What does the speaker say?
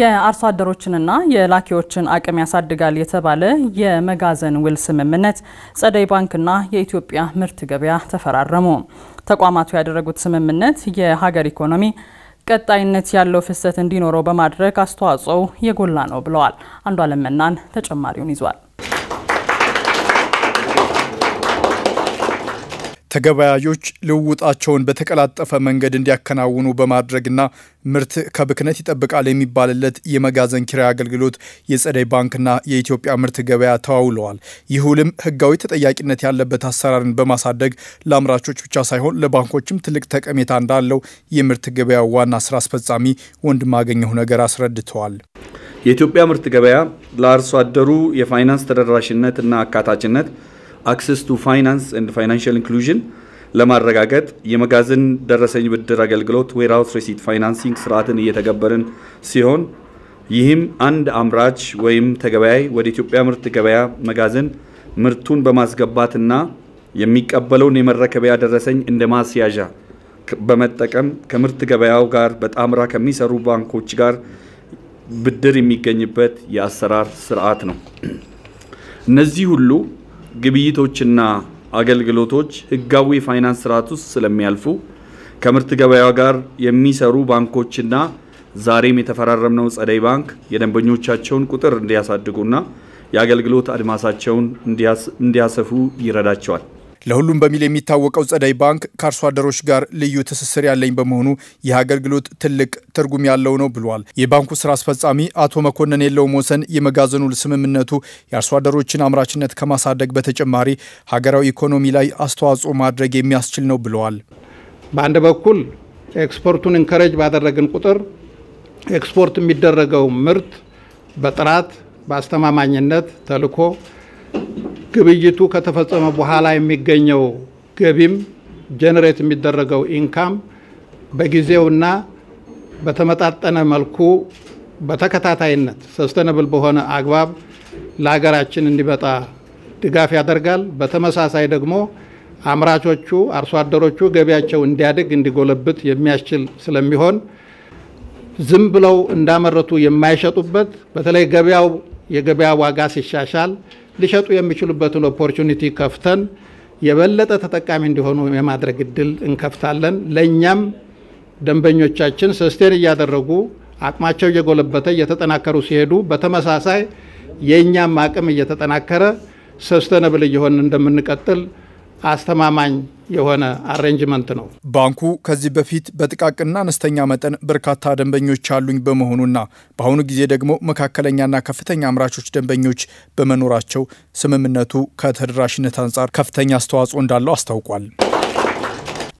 የአርሶ አደሮችንና የላኪዎችን አቅም ያሳድጋል የተባለ የመጋዘን ውል ስምምነት ጸደይ ባንክና የኢትዮጵያ ምርት ገበያ ተፈራረሙ። ተቋማቱ ያደረጉት ስምምነት የሀገር ኢኮኖሚ ቀጣይነት ያለው ፍሰት እንዲኖረው በማድረግ አስተዋጽኦው የጎላ ነው ብለዋል። አንዷለም መናን ተጨማሪውን ይዟል። ተገበያዮች ልውውጣቸውን በተቀላጠፈ መንገድ እንዲያከናውኑ በማድረግና ምርት ከብክነት ይጠብቃል የሚባልለት የመጋዘን ኪራይ አገልግሎት የጸደይ ባንክና የኢትዮጵያ ምርት ገበያ ተዋውለዋል። ይህ ውልም ሕጋዊ ተጠያቂነት ያለበት አሰራርን በማሳደግ ለአምራቾች ብቻ ሳይሆን ለባንኮችም ትልቅ ጠቀሜታ እንዳለው የምርት ገበያ ዋና ስራ አስፈጻሚ ወንድማገኘሁ ነገር አስረድተዋል። የኢትዮጵያ ምርት ገበያ ለአርሶ አደሩ የፋይናንስ ተደራሽነት እና አካታችነት አክሰስ ቱ ፋይናንስ ኤንድ ፋይናንሽል ኢንክሉዥን ለማረጋገጥ የመጋዘን ደረሰኝ ብድር አገልግሎት ዌርሃውስ ሪሲት ፋይናንሲንግ ስርዓትን እየተገበርን ሲሆን ይህም አንድ አምራች ወይም ተገበያይ ወደ ኢትዮጵያ ምርት ገበያ መጋዘን ምርቱን በማስገባትና የሚቀበለውን የመረከቢያ ደረሰኝ እንደ ማስያዣ በመጠቀም ከምርት ገበያው ጋር በጣምራ ከሚሰሩ ባንኮች ጋር ብድር የሚገኝበት የአሰራር ስርዓት ነው። እነዚህ ሁሉ ግብይቶችና አገልግሎቶች ህጋዊ የፋይናንስ ስርዓት ውስጥ ስለሚያልፉ ከምርት ገበያ ጋር የሚሰሩ ባንኮችና ዛሬም የተፈራረምነው ጸደይ ባንክ የደንበኞቻቸውን ቁጥር እንዲያሳድጉና የአገልግሎት አድማሳቸውን እንዲያሰፉ ይረዳቸዋል። ለሁሉም በሚል የሚታወቀው ጸደይ ባንክ ከአርሶ አደሮች ጋር ልዩ ትስስር ያለኝ በመሆኑ ይህ አገልግሎት ትልቅ ትርጉም ያለው ነው ብሏል። የባንኩ ስራ አስፈጻሚ አቶ መኮንን የለውም ወሰን የመጋዘኑ ስምምነቱ የአርሶ አደሮችን አምራችነት ከማሳደግ በተጨማሪ ሀገራዊ ኢኮኖሚ ላይ አስተዋጽኦ ማድረግ የሚያስችል ነው ብለዋል። በአንድ በኩል ኤክስፖርቱን እንከረጅ ባደረግን ቁጥር ኤክስፖርት የሚደረገው ምርት በጥራት በአስተማማኝነት ተልኮ ግብይቱ ከተፈጸመ በኋላ የሚገኘው ገቢም ጀነሬት የሚደረገው ኢንካም በጊዜውና በተመጣጠነ መልኩ በተከታታይነት ሰስተነብል በሆነ አግባብ ለሀገራችን እንዲመጣ ድጋፍ ያደርጋል። በተመሳሳይ ደግሞ አምራቾቹ፣ አርሶ አደሮቹ ገቢያቸው እንዲያድግ እንዲጎለብት የሚያስችል ስለሚሆን ዝም ብለው እንዳመረቱ የማይሸጡበት በተለይ ገበያው የገበያ ዋጋ ሲሻሻል ሊሸጡ የሚችሉበትን ኦፖርቹኒቲ ከፍተን የበለጠ ተጠቃሚ እንዲሆኑ የማድረግ እድል እንከፍታለን። ለእኛም ደንበኞቻችን ሰስቴን እያደረጉ አቅማቸው እየጎለበተ እየተጠናከሩ ሲሄዱ በተመሳሳይ የእኛም አቅም እየተጠናከረ ሰስተነብል እየሆን እንደምንቀጥል አስተማማኝ የሆነ አሬንጅመንት ነው። ባንኩ ከዚህ በፊት በጥቃቅንና አነስተኛ መጠን በርካታ ደንበኞች አሉኝ በመሆኑና በአሁኑ ጊዜ ደግሞ መካከለኛና ከፍተኛ አምራቾች ደንበኞች በመኖራቸው ስምምነቱ ከተደራሽነት አንጻር ከፍተኛ አስተዋጽኦ እንዳለው አስታውቋል።